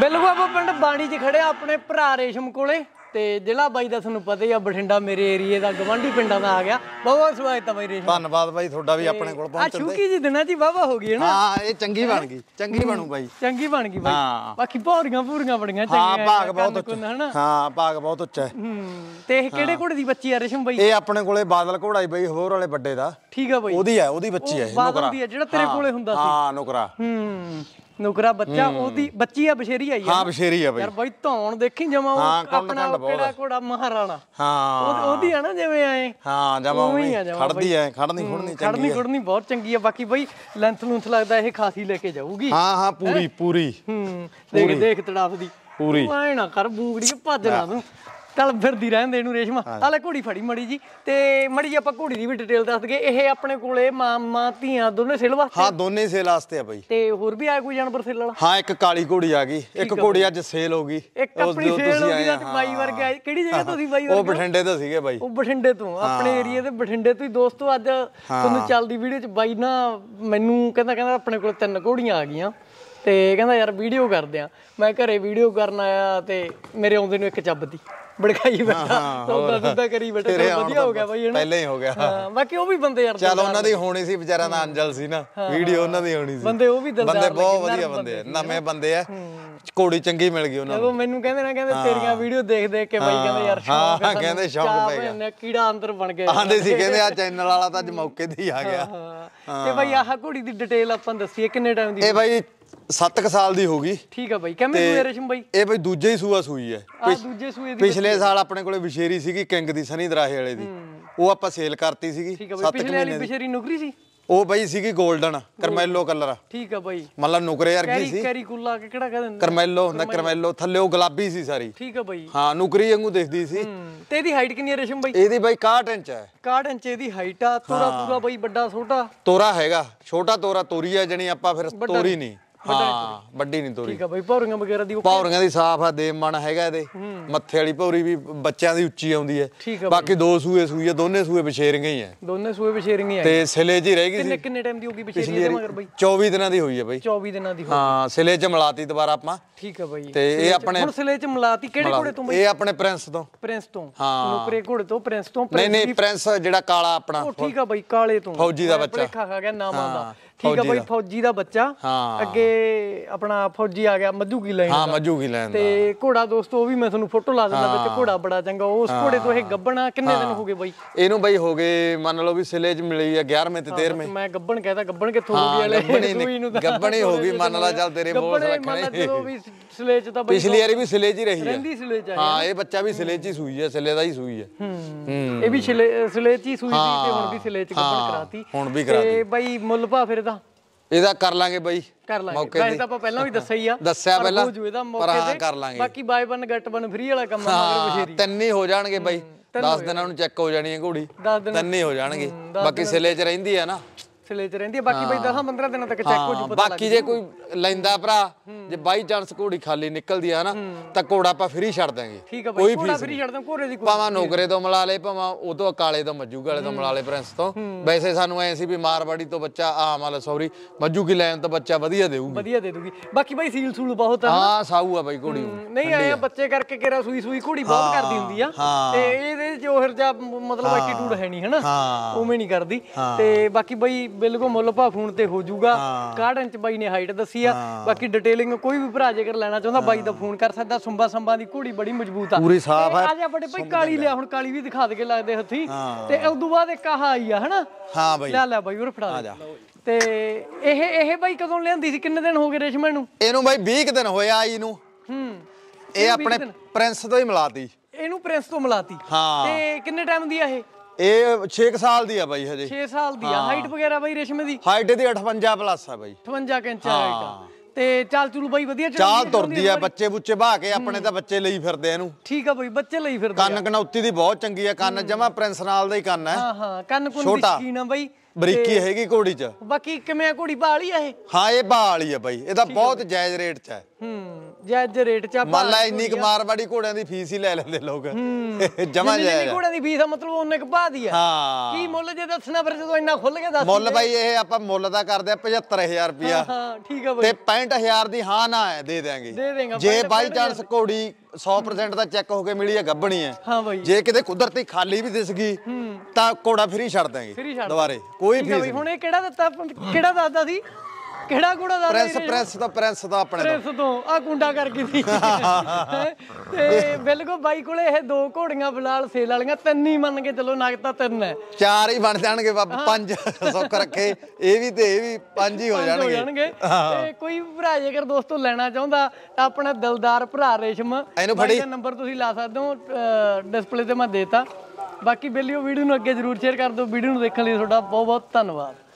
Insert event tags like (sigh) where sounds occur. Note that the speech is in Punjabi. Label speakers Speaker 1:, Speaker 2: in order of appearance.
Speaker 1: ਬਿਲਕੁਲ ਆਪਾਂ ਪਿੰਡ ਬਾਣੀ 'ਚ ਖੜੇ ਆਪਣੇ ਭਰਾ ਰੇਸ਼ਮ ਕੋਲੇ ਤੇ ਜਿਹੜਾ ਬਾਈ ਦਾ ਤੁਹਾਨੂੰ ਪਤਾ ਹੀ ਆ ਬਠਿੰਡਾ ਮੇਰੇ ਏਰੀਏ ਦਾ ਗਵਾਂਢੀ ਪਿੰਡਾਂ ਦਾ ਆ ਗਿਆ ਬਹੁਤ ਸਵਾਗਤ ਆ ਬਾਈ ਰੇਸ਼ਮ ਧੰਨਵਾਦ ਬਾਈ ਤੁਹਾਡਾ ਵੀ ਆਪਣੇ ਕੋਲ ਪਹੁੰਚਣ ਦੇ ਆ ਸ਼ੂਕੀ ਜੀ ਦਿਨਾਂ ਦੀ ਵਾਵਾ ਹੋ ਗਈ ਹੈ ਨਾ ਹਾਂ ਇਹ ਚੰਗੀ ਬਣ ਗਈ ਚੰਗੀ ਬਣੂ ਬਾਈ ਚੰਗੀ ਬਣ ਗਈ ਬਾਈ ਹਾਂ ਬਾਕੀ ਭੌਰੀਆਂ ਭੂਰੀਆਂ ਬੜੀਆਂ ਚੰਗੀਆਂ ਹਾਂ ਭਾਗ ਬਹੁਤ ਉੱਚਾ ਹੈ ਨਾ ਹਾਂ ਭਾਗ ਬਹੁਤ ਉੱਚਾ ਹੈ ਤੇ ਇਹ ਕਿਹੜੇ ਘੋੜੇ ਦੀ ਬੱਚੀ ਆ ਰੇਸ਼ਮ ਬਾਈ ਇਹ
Speaker 2: ਆਪਣੇ ਕੋਲੇ ਬਾਦਲ ਘੋੜਾਈ ਬਾਈ ਹੋਰ ਵਾਲੇ ਵੱਡੇ ਦਾ ਠੀਕ ਆ ਬਾਈ ਉਹਦੀ ਆ ਉਹਦੀ ਬੱਚੀ ਆ ਨੁਕਰਾ ਬਾਦਲ ਦੀ ਜਿਹੜਾ ਤੇਰੇ ਕੋਲੇ ਹੁੰਦਾ ਸੀ ਹਾਂ ਨੁਕਰਾ
Speaker 1: ਹੂੰ ਨੁਕਰਾ ਬੱਚਾ ਉਹਦੀ ਬੱਚੀ ਆ ਬਸ਼ੇਰੀ ਆਈ ਹੈ ਹਾਂ ਬਸ਼ੇਰੀ ਆ ਬਈ ਯਾਰ ਬਈ ਧੌਣ ਦੇਖੀ ਜਮਾ ਉਹ ਆਪਣਾ ਕਿਹੜਾ ਕੋੜਾ ਮਹਾਰਾਣਾ
Speaker 2: ਹਾਂ ਉਹਦੀ
Speaker 1: ਆ ਨਾ ਜਿਵੇਂ ਆਏ ਹਾਂ ਜਮਾ ਉਹ ਖੜਦੀ ਐ
Speaker 2: ਖੜਨੀ ਖੁੜਨੀ ਚੰਗੀ ਖੜਨੀ ਖੁੜਨੀ
Speaker 1: ਬਹੁਤ ਚੰਗੀ ਆ ਬਾਕੀ ਬਈ ਲੈਂਥ ਲੂੰਥ ਲੱਗਦਾ ਇਹ ਖਾਸੀ ਲੈ ਕੇ ਜਾਊਗੀ ਹਾਂ ਹਾਂ ਪੂਰੀ
Speaker 2: ਪੂਰੀ ਹੂੰ
Speaker 1: ਦੇਖ ਦੇਖ ਦੀ ਪੂਰੀ ਐ ਨਾ ਕਰ ਬੂਗੜੀ ਭੱਜ ਨਾ ਤੂੰ ਚੱਲ ਫਿਰਦੀ ਰਹਿੰਦੇ ਇਹਨੂੰ ਰੇਸ਼ਮਾ ਲੈ ਘੋੜੀ ਫੜੀ ਮੜੀ ਜੀ ਤੇ ਮੜੀ ਆਪਾਂ ਘੋੜੀ ਦੀ ਵੀ ਡਿਟੇਲ ਦੱਸ ਦਗੇ ਇਹ ਆਪਣੇ ਕੋਲੇ ਮਾਮਾ ਧੀਆ ਦੋਨੇ ਸੇਲ ਵਾਸਤੇ ਹਾਂ
Speaker 2: ਦੋਨੇ ਸੇਲ ਵਾਸਤੇ ਆ ਬਾਈ
Speaker 1: ਤੇ ਹੋਰ ਵੀ ਆਇਆ ਕੋਈ ਜਾਨਵਰ ਸੇਲ ਵਾਲਾ
Speaker 2: ਹਾਂ ਇੱਕ ਕਾਲੀ ਘੋੜੀ ਆ ਗਈ ਇੱਕ ਘੋੜੀ ਅੱਜ ਸੇਲ ਹੋ ਗਈ ਇੱਕ ਆਪਣੀ ਸੇਲ ਹੋ ਗਈ ਤੇ ਬਾਈ ਆਏ
Speaker 1: ਕਿਹੜੀ ਜਗ੍ਹਾ ਤੋਂ ਸੀ ਬਾਈ ਉਹ ਬਠਿੰਡੇ ਤੋਂ ਸੀਗੇ ਬਾਈ ਉਹ ਬਠਿੰਡੇ ਤੋਂ ਆਪਣੇ ਏਰੀਆ ਦੇ ਬਠਿੰਡੇ ਤੋਂ ਹੀ ਦੋਸਤੋ ਅੱਜ ਤੁਹਾਨੂੰ ਚੱਲਦੀ ਵੀਡੀਓ ਚ ਬਾਈ ਨਾ ਮੈਨੂੰ ਕਹਿੰਦਾ ਕਹਿੰਦਾ ਆਪਣੇ ਕੋਲ ਤਿੰਨ ਘੋੜੀਆਂ ਆ ਗਈਆਂ ਤੇ ਕਹਿੰਦਾ ਯਾਰ ਵੀਡੀਓ ਕਰਦੇ ਆ ਮੈਂ ਘਰੇ ਵੀਡੀਓ ਕਰਨ ਆਇਆ ਤੇ ਮੇਰੇ ਆਉਂਦੇ ਨੂੰ ਇੱਕ ਚੱਬਦੀ ਬੜਕਾਈ ਬੈਠਾ ਸੌਦਾ ਸੁਦਾ ਕਰੀ ਬੈਠਾ ਵਧੀਆ ਹੋ ਗਿਆ ਬਾਈ ਹਣਾ ਪਹਿਲਾਂ ਹੀ
Speaker 2: ਹੋ ਗਿਆ ਹਾਂ
Speaker 1: ਬਾਕੀ ਉਹ ਵੀ ਬੰਦੇ ਯਾਰ ਚਲ ਉਹਨਾਂ ਦੀ
Speaker 2: ਹੋਣੀ ਸੀ ਵਿਚਾਰਾ ਦਾ ਅੰਜਲ ਸੀ ਨਾ ਵੀਡੀਓ ਉਹਨਾਂ ਦੀ ਹੋਣੀ ਸੀ ਬੰਦੇ ਉਹ ਵੀ ਦਿਲਦਾਰ ਬੰਦੇ ਬਹੁਤ ਵਧੀਆ ਬੰਦੇ ਆ ਨਵੇਂ ਬੰਦੇ ਆ ਕੋੜੀ ਚੰਗੀ ਮਿਲ ਗਈ ਉਹਨਾਂ ਨੂੰ ਉਹ
Speaker 1: ਮੈਨੂੰ ਕਹਿੰਦੇ ਨਾ ਕਹਿੰਦੇ ਤੇਰੀਆਂ ਵੀਡੀਓ ਦੇਖ ਦੇਖ ਕੇ ਬਾਈ ਕਹਿੰਦੇ ਯਾਰ ਸ਼ੌਕ ਹਾਂ ਕਹਿੰਦੇ ਸ਼ੌਕ ਪੈ ਗਿਆ ਕੀੜਾ ਅੰਦਰ ਬਣ ਗਿਆ ਆਂਦੇ ਸੀ ਕਹਿੰਦੇ ਆ ਚੈਨਲ ਵਾਲਾ ਤਾਂ ਅੱਜ ਮੌਕੇ ਤੇ ਹੀ ਆ ਗਿਆ ਤੇ ਬਾਈ ਆਹ ਘੋੜੀ ਦੀ ਡਿਟੇਲ ਆਪਾਂ ਦੱਸੀਏ ਕਿੰਨੇ ਟਾਈਮ ਦੀ ਇਹ ਬਾਈ
Speaker 2: 7 ਸਾਲ ਦੀ ਹੋ ਗਈ ਠੀਕ ਆ ਬਾਈ ਕਿਵੇਂ ਸੂਏ ਰਸ਼ਮ ਬਾਈ ਇਹ ਬਾਈ ਦੂਜੇ ਹੀ ਸੂਆ ਸੂਈ ਹੈ ਆ
Speaker 1: ਦੂਜੇ ਸੂਏ ਦੀ ਪਿਛਲੇ ਸਾਲ ਆਪਣੇ
Speaker 2: ਕੋਲੇ ਵਿਸ਼ੇਰੀ ਸੀਗੀ ਕਿੰਗ ਦੀ ਸਨੀ ਦਰਾਹੇ ਵਾਲੇ ਦੀ ਉਹ ਆਪਾਂ ਸੇਲ ਕਰਤੀ ਸੀਗੀ 7 ਮਹੀਨੇ ਦੀ ਪਿਛਲੇ ਵਾਲੀ ਵਿਸ਼ੇਰੀ ਨੁਕਰੀ ਸੀ ਉਹ ਬਈ ਸੀਗੀ 골ਡਨ ਕਰਮੈਲੋ ਕਲਰ ਠੀਕ ਆ ਬਾਈ ਮਤਲਬ ਨੁਕਰੇ ਕੀ ਸੀ ਕੈਰੀ
Speaker 1: ਕੁੱਲਾ ਕਿਹੜਾ ਕਹਿੰਦੇ ਕਰਮੈਲੋ
Speaker 2: ਹੁੰਦਾ ਕਰਮੈਲੋ ਥੱਲੇ ਉਹ ਗੁਲਾਬੀ ਸੀ ਸਾਰੀ ਠੀਕ ਆ ਬਾਈ ਹਾਂ ਨੁਕਰੀ ਵਾਂਗੂ ਦਿਖਦੀ ਸੀ
Speaker 1: ਤੇ ਇਹਦੀ ਹਾਈਟ ਕਿੰਨੀ ਹੈ ਰਸ਼ਮ ਬਾਈ ਇਹਦੀ
Speaker 2: ਬਾਈ 61 ਇੰਚ ਹੈ
Speaker 1: 61 ਇੰਚ ਇਹਦੀ ਹਾਈਟ ਆ ਤੋਰਾ ਪੂਰਾ ਬਾਈ ਵੱਡਾ ਛੋਟਾ ਤੋਰਾ
Speaker 2: ਹੈਗਾ ਛੋਟਾ ਤੋਰਾ ਤੋਰੀ ਹੈ ਜਣੀ ਆਪਾਂ ਫਿਰ ਤੋਰੀ ਨਹੀਂ ਹਾਂ ਵੱਡੀ ਨਹੀਂ ਤੋਰੀ ਠੀਕ ਆ ਬਈ
Speaker 1: ਪੌਰੀਆਂ ਵਗੈਰਾ ਦੀ ਪੌਰੀਆਂ
Speaker 2: ਦੀ ਸਾਫ ਆ ਦੇ ਮਨ ਹੈਗਾ ਇਹਦੇ ਮੱਥੇ ਵਾਲੀ ਪੌਰੀ ਵੀ ਬੱਚਿਆਂ ਦੀ ਉੱਚੀ ਆਉਂਦੀ ਹੈ ਬਾਕੀ ਦੋ ਸੂਏ ਸੂਈਏ ਦੋਨੇ ਸੂਏ ਬਛੇਰੀਆਂ ਹੀ ਆ
Speaker 1: ਦੋਨੇ ਸੂਏ ਬਛੇਰੀਆਂ ਆ ਤੇ ਸਿਲੇ ਜੀ ਰਹਿ ਗਈ ਸੀ ਕਿੰਨੇ ਕਿੰਨੇ ਟਾਈਮ ਦੀ ਹੋ ਗਈ ਬਛੇਰੀ ਮਗਰ ਬਈ
Speaker 2: 24 ਦਿਨਾਂ ਦੀ ਹੋਈ ਹੈ ਬਈ
Speaker 1: 24 ਦਿਨਾਂ ਦੀ ਹੋਈ ਹਾਂ
Speaker 2: ਸਿਲੇ ਚ ਮਲਾਤੀ ਦੁਬਾਰਾ ਆਪਾਂ
Speaker 1: ਠੀਕ ਆ ਬਈ ਤੇ ਇਹ ਆਪਣੇ ਹੁਣ ਸਿਲੇ ਚ ਮਲਾਤੀ ਕਿਹੜੇ ਘੋੜੇ ਤੋਂ ਬਈ ਇਹ ਆਪਣੇ ਪ੍ਰਿੰਸ ਤੋਂ ਪ੍ਰਿੰਸ ਤੋਂ ਹਾਂ ਨੁਕਰੇ ਘੋੜੇ ਤੋਂ ਪ੍ਰਿੰਸ ਤੋਂ ਨਹੀਂ ਨਹੀਂ ਪ੍ਰਿੰਸ ਜਿਹੜਾ ਕਾਲਾ ਆਪਣਾ ਠੀਕ ਆ ਬਈ ਕਾਲੇ ਤੋਂ ਫੌਜੀ ਦਾ ਬੱਚਾ ਖਾ ਖਾ ਗਿਆ ਨਾਮ ਆਉਂਦਾ ਠੀਕ ਆ ਬਈ ਫੌਜੀ ਦਾ ਬੱਚਾ ਹਾਂ ਅੱਗੇ ਆਪਣਾ ਫੌਜੀ ਆ ਗਿਆ ਮੱਧੂ ਕੀ ਲੈਣ ਹਾਂ ਮੱਧੂ ਕੀ ਲੈਣ ਤੇ ਘੋੜਾ ਦੋਸਤੋ ਉਹ ਵੀ ਮੈਂ ਤੁਹਾਨੂੰ ਫੋਟੋ ਲਾ ਦਿੰਦਾ ਵਿੱਚ ਘੋੜਾ ਬੜਾ ਚੰਗਾ ਉਸ ਘੋੜੇ ਤੋਂ ਇਹ ਗੱਬਣਾ ਕਿੰਨੇ ਦਿਨ ਹੋ ਗਏ ਬਾਈ
Speaker 2: ਇਹਨੂੰ ਬਾਈ ਹੋ ਗਏ ਮੰਨ ਲਓ ਵੀ ਸਿਲੇ ਚ ਮਿਲੀ ਆ 11ਵੇਂ ਤੇ 13ਵੇਂ ਮੈਂ
Speaker 1: ਗੱਬਣ ਕਹਿੰਦਾ ਗੱਬਣ ਕਿੱਥੋਂ ਹੋ ਗਈ ਵਾਲੇ ਗੱਬਣੀ ਹੋ ਗਈ ਮੰਨ ਲਾ ਚੱਲ ਤੇਰੇ ਬੋਲ ਰੱਖਣੇ ਜਦੋਂ ਵੀ ਸਿਲੇ ਚ ਤਾਂ ਬਈ ਪਿਛਲੀ ਵਾਰੀ ਵੀ ਸਿਲੇ 'ਚ ਹੀ ਰਹੀ ਹੈ ਰਹਿੰਦੀ ਸਿਲੇ ਚ ਆ ਹਾਂ ਇਹ ਬੱਚਾ
Speaker 2: ਵੀ ਸਿਲੇ 'ਚ ਹੀ ਸੂਈ ਹੈ ਸਿਲੇ ਦਾ ਹੀ ਸੂਈ ਹੈ ਹੂੰ ਇਹ ਵੀ
Speaker 1: ਸਿਲੇ ਸਿਲੇ ਚ ਹੀ ਸੂਈ ਸੀ ਤੇ ਹੁਣ ਵੀ ਸਿਲੇ ਚ ਹਾਂ, ਕਰਾਤੀ ਹੁਣ ਵੀ ਕਰਾਤੀ। ਤੇ ਬਈ ਮੁੱਲ ਭਾ ਫਿਰ ਦਾ ਇਹਦਾ ਕਰ ਲਾਂਗੇ ਬਾਈ ਕਰ ਲਾਂਗੇ ਵੈਸੇ ਤਾਂ ਆਪਾਂ ਪਹਿਲਾਂ ਵੀ ਦੱਸਿਆ ਹੀ ਆ ਦੱਸਿਆ ਪਰ ਪਹਿਲਾਂ, ਹੋ ਜੂ ਇਹਦਾ ਮੌਕੇ ਪਰ ਹਾਂ, ਤੇ। ਕਰ ਲਾਂਗੇ। ਬਾਕੀ ਬਾਏ ਬਨ ਗੱਟ ਬਨ ਫ੍ਰੀ ਵਾਲਾ ਕੰਮ ਆ ਮਗਰ ਹਾਂ ਬਸ਼ੇਰੀ ਤਿੰਨ ਹੀ ਹੋ ਜਾਣਗੇ ਬਾਈ
Speaker 2: 10 ਦਿਨਾਂ ਨੂੰ ਚੈੱਕ ਹੋ ਜਾਣੀ ਹੈ ਘੋੜੀ ਦਿਨ- ਤਿੰਨ ਹੀ ਹੋ ਜਾਣਗੇ ਬਾਕੀ ਸਿਲੇ 'ਚ ਰਹਿੰਦੀ ਹੈ ਨਾ
Speaker 1: ਸਿਲੇ ਚ ਰਹਿੰਦੀ ਆ ਬਾਕੀ ਬਈ 10 15 ਦਿਨਾਂ ਤੱਕ ਚੈੱਕ ਹੋ ਜੂ ਹਾਂ, ਪਤਾ ਬਾਕੀ ਜੇ ਕੋਈ ਲੈਂਦਾ ਭਰਾ ਜੇ ਬਾਈ ਚਾਂਸ
Speaker 2: ਘੋੜੀ ਖਾਲੀ ਨਿਕਲਦੀ ਆ ਨਾ ਤਾਂ ਘੋੜਾ ਆਪਾਂ ਫ੍ਰੀ ਛੱਡ ਦਾਂਗੇ ਕੋਈ ਫੀਸ ਫ੍ਰੀ
Speaker 1: ਛੱਡ ਦਾਂ ਘੋੜੇ ਦੀ ਭਾਵੇਂ
Speaker 2: ਨੋਗਰੇ ਤੋਂ ਮਲਾ ਲੇ ਭਾਵੇਂ ਉਦੋਂ ਕਾਲੇ ਤੋਂ ਮੱਜੂ ਗਾਲੇ ਤੋਂ ਮਲਾ ਲੇ ਪ੍ਰਿੰਸ ਤੋਂ ਵੈਸੇ ਸਾਨੂੰ ਐ ਸੀ ਵੀ ਮਾਰਵਾੜੀ ਤੋਂ ਬੱਚਾ ਆ ਮਲ ਸੌਰੀ ਮੱਜੂ ਕੀ ਲੈਣ ਤਾਂ ਬੱਚਾ ਵਧੀਆ ਦੇਊਗੀ ਵਧੀਆ ਦੇ ਦੂਗੀ ਬਾਕੀ ਬਾਈ ਸੀਲ ਸੂਲ ਬਹੁਤ ਆ ਹਾਂ ਸਾਊ ਆ ਬਾਈ ਘੋੜੀ
Speaker 1: ਨਹੀਂ ਆਏ ਬੱਚੇ ਕਰਕੇ ਕਿਹੜਾ ਸੂਈ ਸੂਈ ਘੋੜੀ ਬਹੁਤ ਕਰਦੀ ਹੁੰਦੀ
Speaker 2: ਆ ਤੇ
Speaker 1: ਇਹਦੇ ਜੋ ਹਰਜਾ ਮਤਲਬ ਐਟੀਟਿਊਡ ਹੈ ਨਹੀਂ ਹਨਾ ਉਵੇਂ ਨਹੀਂ ਕਰਦੀ ਤੇ ਬਾਕੀ ਬਾਈ ਬਿਲਕੁਲ ਮੁੱਲ ਭਾ ਫੋਨ ਤੇ ਹੋ ਜਾਊਗਾ 61 ਚ ਬਾਈ ਨੇ ਹਾਈਟ ਦੱਸੀ ਆ ਬਾਕੀ ਡਿਟੇਲਿੰਗ ਨੂੰ ਕੋਈ ਵੀ ਭਰਾ ਜੇਕਰ ਲੈਣਾ ਚਾਹੁੰਦਾ ਬਾਈ ਦਾ ਫੋਨ ਕਰ ਸਕਦਾ ਸੁੰਬਾ ਸੰਬਾ ਦੀ ਘੋੜੀ ਬੜੀ ਮਜ਼ਬੂਤ ਆ ਪੂਰੀ ਸਾਫ ਆ ਆ ਜਾ ਬੜੇ ਭਾਈ ਕਾਲੀ ਲਿਆ ਹੁਣ ਕਾਲੀ ਵੀ ਦਿਖਾ ਦੇ ਕੇ ਲੱਗਦੇ ਹੱਥੀ ਤੇ ਉਸ ਤੋਂ ਬਾਅਦ ਇੱਕ ਆਹ ਆਈ ਆ ਹਨਾ ਹਾਂ ਬਾਈ ਲੈ ਲੈ ਬਾਈ ਉਹ ਫੜਾ ਦੇ ਤੇ ਇਹ ਇਹ ਬਾਈ ਕਦੋਂ ਲਿਆਂਦੀ ਸੀ ਕਿੰਨੇ ਦਿਨ ਹੋ ਗਏ ਰੇਸ਼ਮੇ ਨੂੰ ਇਹਨੂੰ ਬਾਈ 20 ਦਿਨ ਹੋਇਆ ਆਈ ਨੂੰ ਹੂੰ ਇਹ ਆਪਣੇ
Speaker 2: ਪ੍ਰਿੰਸ ਤੋਂ ਹੀ ਮਿਲਾਤੀ
Speaker 1: ਇਹਨੂੰ ਪ੍ਰਿੰਸ ਤੋਂ ਮਿਲਾਤੀ ਹਾਂ ਤੇ ਕਿੰਨੇ ਟਾਈਮ ਦੀ ਆ ਇਹ
Speaker 2: ਇਹ 6 ਸਾਲ ਦੀ ਆ ਬਾਈ ਹਜੇ 6 ਸਾਲ ਦੀ ਆ ਹਾਈਟ
Speaker 1: ਵਗੈਰਾ ਬਾਈ ਰੇਸ਼ਮੇ ਦੀ
Speaker 2: ਹਾਈਟ ਦੀ 58 ਪਲੱਸ ਆ ਬਾਈ
Speaker 1: 58 ਇੰਚ ਹਾਈਟ ਆ ਤੇ ਚਾਲ ਚੁਲ ਬਾਈ ਵਧੀਆ ਚਾਲ ਤੁਰਦੀ ਆ
Speaker 2: ਬੱਚੇ ਬੁੱਚੇ ਬਾਹ ਕੇ ਆਪਣੇ ਤਾਂ ਬੱਚੇ ਲਈ ਫਿਰਦੇ ਇਹਨੂੰ ਠੀਕ ਆ ਬਾਈ ਬੱਚੇ ਲਈ ਫਿਰਦੇ ਕੰਨ ਕਨੌਤੀ ਦੀ ਬਹੁਤ
Speaker 1: ਚੰਗੀ ਆ ਕੰਨ
Speaker 2: ਜਮਾ ਪ੍ਰਿੰਸ ਨਾਲ ਦਾ ਹੀ ਕੰਨ ਹੈ ਹਾਂ
Speaker 1: ਹਾਂ ਕੰਨ ਕੁੰਨ ਦੀ ਸ਼ਕੀਨ ਆ ਬਾਈ ਬਰੀਕੀ ਹੈਗੀ ਘੋੜੀ 'ਚ ਬਾਕੀ ਕਿਵੇਂ ਘੋੜੀ ਬਾਲੀ ਆ ਇਹ
Speaker 2: ਹਾਂ ਇਹ ਬਾਲੀ ਆ ਬਾਈ ਇਹਦਾ ਬਹੁਤ ਜਾਇਜ਼ ਰੇਟ 'ਚ ਹੈ
Speaker 1: ਹੂੰ ਜਾਇਜ਼ ਰੇਟ ਚ ਆਪਾਂ ਮੰਨ ਲੈ ਇੰਨੀ ਕੁ ਮਾਰਵਾੜੀ
Speaker 2: ਘੋੜਿਆਂ ਦੀ ਫੀਸ ਹੀ ਲੈ ਲੈਂਦੇ ਲੋਕ ਜਮਾ ਜਾਇਜ਼ ਇੰਨੀ ਘੋੜਿਆਂ
Speaker 1: ਦੀ ਫੀਸ ਆ ਮਤਲਬ ਉਹਨੇ ਕ ਭਾ ਦੀ ਆ ਹਾਂ ਕੀ ਮੁੱਲ ਜੇ ਦੱਸਣਾ ਫਿਰ ਜਦੋਂ ਇੰਨਾ ਖੁੱਲ ਕੇ ਦੱਸ ਮੁੱਲ ਬਾਈ ਇਹ ਆਪਾਂ ਮੁੱਲ ਦਾ ਕਰਦੇ ਆ
Speaker 2: 75000 ਰੁਪਿਆ
Speaker 1: ਹਾਂ ਠੀਕ ਆ ਬਾਈ ਤੇ 65000 ਦੀ ਹਾਂ ਨਾ ਦੇ ਦੇਾਂਗੇ ਦੇ ਦੇਗਾ ਜੇ ਬਾਈ ਚਾਂਸ
Speaker 2: ਘੋੜੀ 100% ਦਾ ਚੈੱਕ ਹੋ ਕੇ ਮਿਲੀ ਹੈ ਗੱਬਣੀ ਹੈ ਹਾਂ ਬਾਈ ਜੇ ਕਿਤੇ ਕੁਦਰਤੀ ਖਾਲੀ ਵੀ ਦਿਸ ਗਈ ਤਾਂ ਘੋੜਾ ਫਰੀ ਛੱਡ ਦਾਂਗੇ ਦੁਬਾਰੇ ਕੋਈ ਫੀਸ
Speaker 1: ਹੁਣ ਇਹ ਕਿਹੜਾ ਦਿੱਤਾ ਕਿਹੜਾ ਦੱਸਦਾ ਸੀ ਕਿਹੜਾ ਕੁੜਾ ਦਾ ਪ੍ਰੈਸ ਪ੍ਰੈਸ
Speaker 2: ਤਾਂ ਪ੍ਰੈਸ ਦਾ ਆਪਣੇ ਪ੍ਰੈਸ
Speaker 1: ਤੋਂ ਆ ਕੁੰਡਾ
Speaker 2: ਕਰਕੇ ਸੀ (laughs)
Speaker 1: ਤੇ ਬਿਲਕੁਲ ਬਾਈ ਕੋਲੇ ਇਹ ਦੋ ਘੋੜੀਆਂ ਬਲਾਲ ਸੇਲ ਵਾਲੀਆਂ ਤਿੰਨ ਹੀ ਮੰਨ ਕੇ ਚਲੋ ਨਗ ਤਾਂ ਤਿੰਨ ਹੈ ਚਾਰ ਹੀ ਬਣ ਜਾਣਗੇ ਬਾਬਾ ਪੰਜ
Speaker 2: ਸੁੱਖ ਰੱਖੇ ਇਹ ਵੀ ਤੇ ਇਹ ਵੀ ਪੰਜ ਹੀ ਹੋ ਜਾਣਗੇ ਤੇ
Speaker 1: ਕੋਈ ਭਰਾ ਜੇਕਰ ਦੋਸਤੋ ਲੈਣਾ ਚਾਹੁੰਦਾ ਤਾਂ ਆਪਣਾ ਦਿਲਦਾਰ ਭਰਾ ਰੇਸ਼ਮ ਇਹਨੂੰ ਫੜੀ ਨੰਬਰ ਤੁਸੀਂ ਲਾ ਸਕਦੇ ਹੋ ਡਿਸਪਲੇ ਤੇ ਮੈਂ ਦੇਤਾ ਬਾਕੀ ਬੇਲੀਓ ਵੀਡੀਓ ਨੂੰ ਅੱਗੇ ਜਰੂਰ ਸ਼ੇਅਰ ਕਰ ਦਿਓ ਵੀਡੀਓ ਨੂੰ ਦੇਖਣ ਲਈ ਤੁਹਾਡਾ ਬਹੁਤ ਬਹੁਤ ਧੰਨਵਾਦ